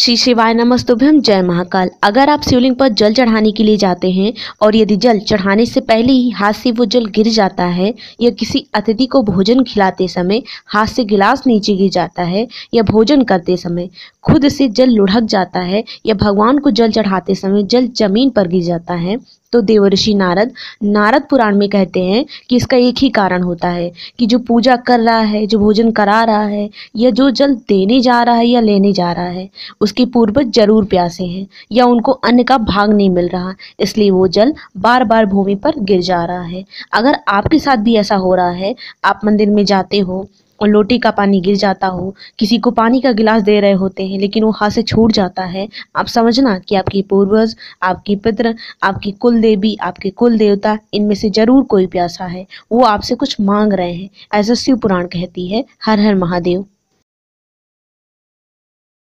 श्री शिवाय नमस्तुभ्यम जय महाकाल अगर आप शिवलिंग पर जल चढ़ाने के लिए जाते हैं और यदि जल चढ़ाने से पहले ही हाथ से वो जल गिर जाता है या किसी अतिथि को भोजन खिलाते समय हाथ से गिलास नीचे गिर जाता है या भोजन करते समय खुद से जल लुढ़क जाता है या भगवान को जल चढ़ाते समय जल जमीन पर गिर जाता है तो देवर्षि नारद नारद पुराण में कहते हैं कि इसका एक ही कारण होता है कि जो पूजा कर रहा है जो भोजन करा रहा है या जो जल देने जा रहा है या लेने जा रहा है उसके पूर्वज जरूर प्यासे हैं या उनको अन्न का भाग नहीं मिल रहा इसलिए वो जल बार बार भूमि पर गिर जा रहा है अगर आपके साथ भी ऐसा हो रहा है आप मंदिर में जाते हो लोटे का पानी गिर जाता हो किसी को पानी का गिलास दे रहे होते हैं लेकिन वो हाथ से छूट जाता है आप समझना कि आपके पूर्वज आपके पित्र आपकी कुल देवी आपके कुल देवता इनमें से जरूर कोई प्यासा है वो आपसे कुछ मांग रहे हैं ऐसा शिव पुराण कहती है हर हर महादेव